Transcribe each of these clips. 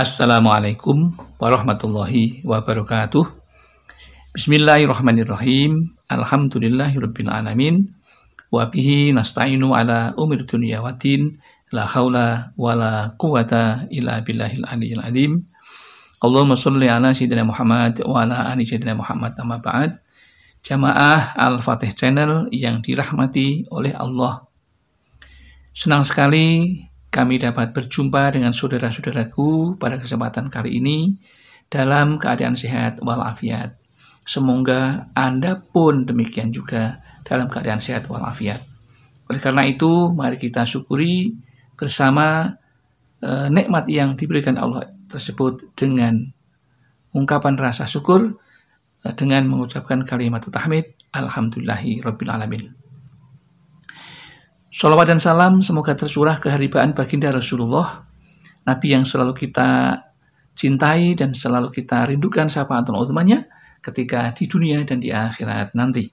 Assalamualaikum warahmatullahi wabarakatuh. Bismillahirrahmanirrahim. Alhamdulillahirabbil alamin. Wa bihi nasta'inu ala umur dunya watin. La haula wala quwata illa billahil aliyil azim. Allahumma shalli ala sayyidina Muhammad wa ala ali sayyidina Muhammad amma ba'd. Jamaah Al-Fatih Channel yang dirahmati oleh Allah. Senang sekali kami dapat berjumpa dengan saudara-saudaraku pada kesempatan kali ini dalam keadaan sehat walafiat. Semoga Anda pun demikian juga dalam keadaan sehat walafiat. Oleh karena itu, mari kita syukuri bersama eh, nikmat yang diberikan Allah tersebut dengan ungkapan rasa syukur eh, dengan mengucapkan kalimat tahmid alhamdulillahi rabbil alamin. Salawat dan salam semoga tercurah keharibaan baginda Rasulullah, Nabi yang selalu kita cintai dan selalu kita rindukan siapa atau utamanya ketika di dunia dan di akhirat nanti.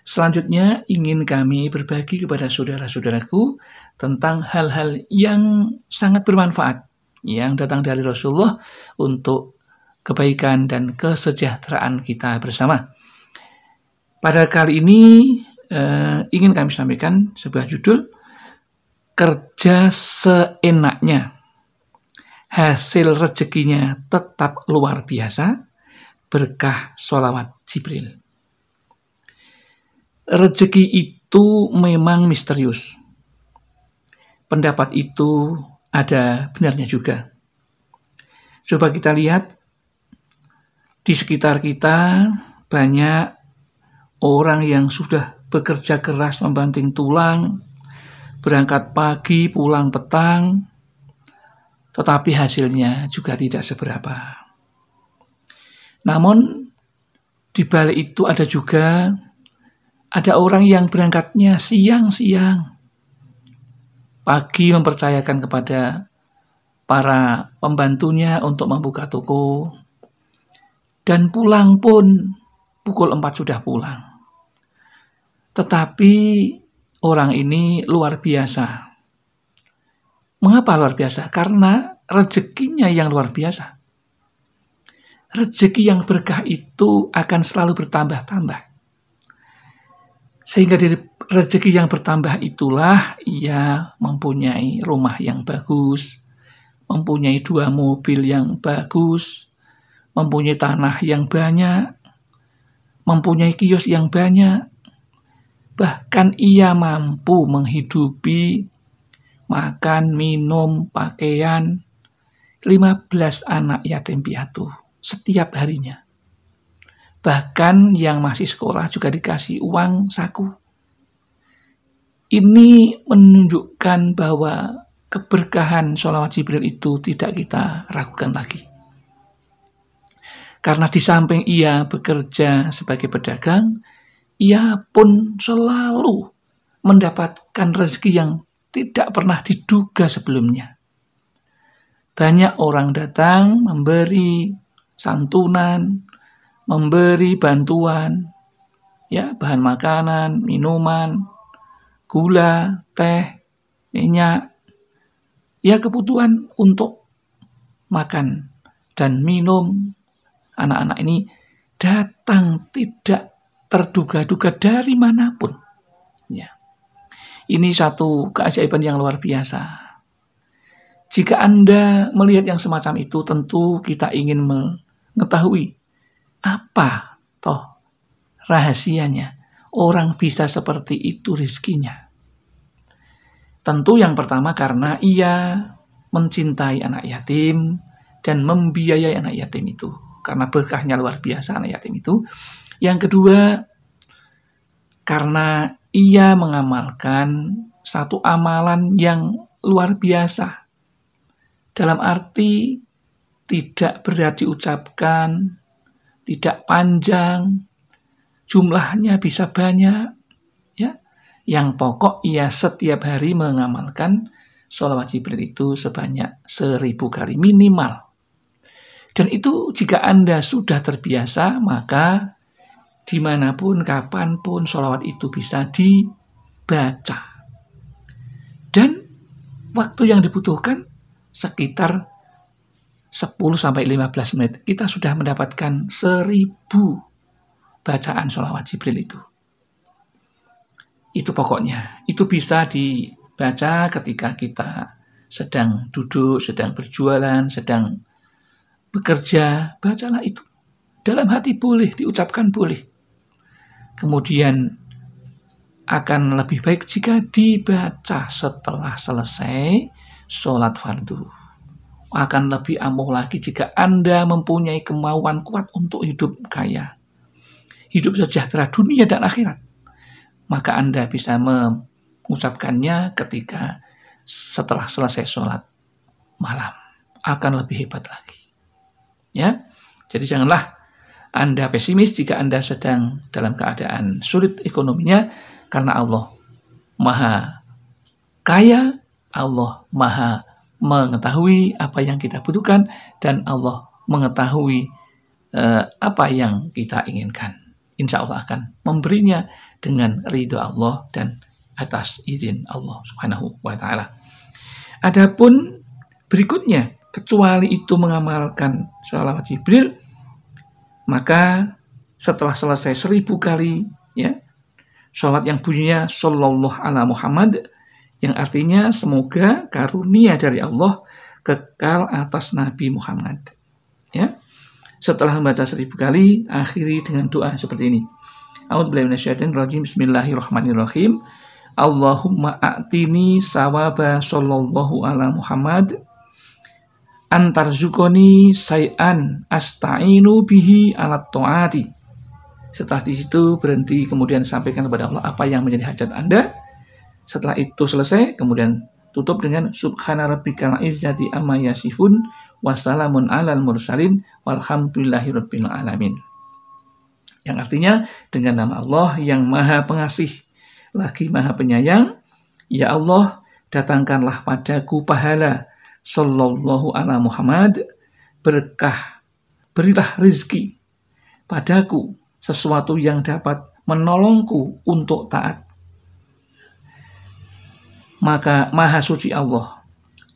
Selanjutnya ingin kami berbagi kepada saudara-saudaraku tentang hal-hal yang sangat bermanfaat yang datang dari Rasulullah untuk kebaikan dan kesejahteraan kita bersama. Pada kali ini eh, ingin kami sampaikan sebuah judul kerja seenaknya hasil rezekinya tetap luar biasa berkah solawat Jibril rezeki itu memang misterius pendapat itu ada benarnya juga coba kita lihat di sekitar kita banyak orang yang sudah bekerja keras membanting tulang, berangkat pagi, pulang petang, tetapi hasilnya juga tidak seberapa. Namun, di balik itu ada juga ada orang yang berangkatnya siang-siang, pagi mempercayakan kepada para pembantunya untuk membuka toko, dan pulang pun pukul 4 sudah pulang. Tetapi orang ini luar biasa. Mengapa luar biasa? Karena rezekinya yang luar biasa. Rezeki yang berkah itu akan selalu bertambah-tambah. Sehingga dari rezeki yang bertambah itulah ia mempunyai rumah yang bagus, mempunyai dua mobil yang bagus, mempunyai tanah yang banyak, mempunyai kios yang banyak, bahkan ia mampu menghidupi makan, minum, pakaian 15 anak yatim piatu setiap harinya. Bahkan yang masih sekolah juga dikasih uang saku. Ini menunjukkan bahwa keberkahan sholawat Jibril itu tidak kita ragukan lagi. Karena di samping ia bekerja sebagai pedagang, ia pun selalu mendapatkan rezeki yang tidak pernah diduga sebelumnya. Banyak orang datang memberi santunan, memberi bantuan, ya bahan makanan, minuman, gula, teh, minyak, ya kebutuhan untuk makan dan minum. Anak-anak ini datang tidak terduga-duga dari manapun. Ya. Ini satu keajaiban yang luar biasa. Jika Anda melihat yang semacam itu, tentu kita ingin mengetahui apa toh rahasianya orang bisa seperti itu rizkinya. Tentu yang pertama karena ia mencintai anak yatim dan membiayai anak yatim itu. Karena berkahnya luar biasa anak yatim itu, yang kedua, karena ia mengamalkan satu amalan yang luar biasa. Dalam arti tidak berat diucapkan, tidak panjang, jumlahnya bisa banyak. Ya. Yang pokok ia setiap hari mengamalkan sholawat Jibril itu sebanyak seribu kali minimal. Dan itu jika Anda sudah terbiasa, maka dimanapun, kapanpun sholawat itu bisa dibaca. Dan waktu yang dibutuhkan sekitar 10-15 menit, kita sudah mendapatkan seribu bacaan sholawat Jibril itu. Itu pokoknya. Itu bisa dibaca ketika kita sedang duduk, sedang berjualan, sedang bekerja. Bacalah itu. Dalam hati boleh, diucapkan boleh kemudian akan lebih baik jika dibaca setelah selesai sholat fardu. Akan lebih ampuh lagi jika Anda mempunyai kemauan kuat untuk hidup kaya. Hidup sejahtera dunia dan akhirat. Maka Anda bisa mengucapkannya ketika setelah selesai sholat malam. Akan lebih hebat lagi. Ya, Jadi janganlah anda pesimis jika Anda sedang dalam keadaan sulit ekonominya karena Allah Maha kaya, Allah Maha mengetahui apa yang kita butuhkan dan Allah mengetahui eh, apa yang kita inginkan. Insya Allah akan memberinya dengan ridho Allah dan atas izin Allah Subhanahu wa taala. Adapun berikutnya kecuali itu mengamalkan sholawat Jibril maka setelah selesai seribu kali ya sholat yang bunyinya Sallallahu ala Muhammad yang artinya semoga karunia dari Allah kekal atas Nabi Muhammad. Ya. Setelah membaca seribu kali, akhiri dengan doa seperti ini. A'udzubillahiminasyaitonirrajim. Bismillahirrahmanirrahim. Allahumma a'tini sawaba sallallahu ala Muhammad antar zukoni sayan astainu bihi alat to'ati setelah di situ berhenti kemudian sampaikan kepada Allah apa yang menjadi hajat anda setelah itu selesai kemudian tutup dengan subhana rabbikal izzati amma yasifun wassalamun alal mursalin walhamdulillahirabbil alamin yang artinya dengan nama Allah yang maha pengasih lagi maha penyayang ya Allah datangkanlah padaku pahala Sallallahu ala Muhammad berkah berilah rizki padaku sesuatu yang dapat menolongku untuk taat maka maha suci Allah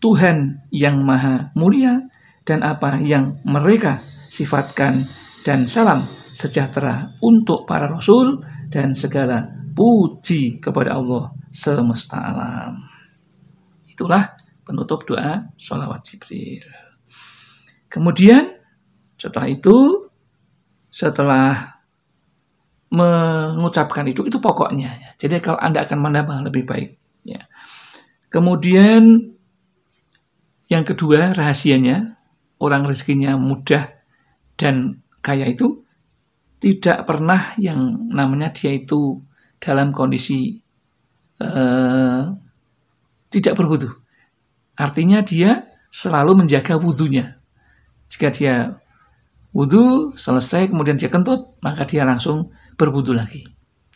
Tuhan yang maha mulia dan apa yang mereka sifatkan dan salam sejahtera untuk para rasul dan segala puji kepada Allah semesta alam. Itulah penutup doa sholawat Jibril. Kemudian setelah itu, setelah mengucapkan itu, itu pokoknya. Jadi kalau Anda akan menambah lebih baik. Ya. Kemudian yang kedua rahasianya, orang rezekinya mudah dan kaya itu tidak pernah yang namanya dia itu dalam kondisi uh, tidak berbutuh. Artinya dia selalu menjaga wudhunya. Jika dia wudhu selesai kemudian dia kentut, maka dia langsung berwudhu lagi.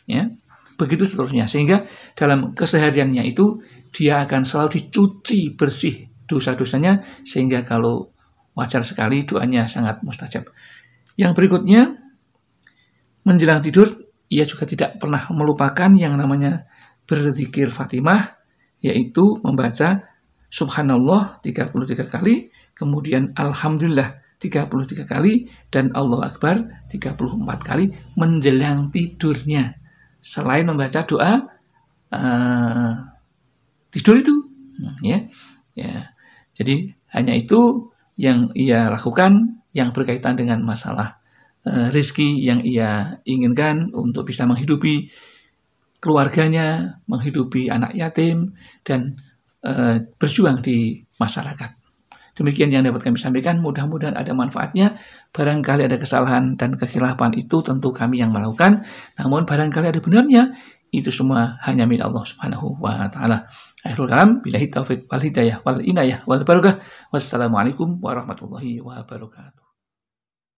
Ya, begitu seterusnya. Sehingga dalam kesehariannya itu dia akan selalu dicuci bersih dosa-dosanya sehingga kalau wajar sekali doanya sangat mustajab. Yang berikutnya menjelang tidur ia juga tidak pernah melupakan yang namanya berzikir Fatimah yaitu membaca subhanallah 33 kali, kemudian alhamdulillah 33 kali dan Allah Akbar 34 kali menjelang tidurnya. Selain membaca doa uh, tidur itu, hmm, ya. Ya. Jadi hanya itu yang ia lakukan yang berkaitan dengan masalah uh, rizki yang ia inginkan untuk bisa menghidupi keluarganya, menghidupi anak yatim dan Eh, berjuang di masyarakat. Demikian yang dapat kami sampaikan, mudah-mudahan ada manfaatnya. Barangkali ada kesalahan dan kekhilafan itu tentu kami yang melakukan, namun barangkali ada benarnya, itu semua hanya milik Allah Subhanahu wa taala. Akhirul kalam, billahi taufik wal hidayah wal inayah wal baruka Wassalamualaikum warahmatullahi wabarakatuh.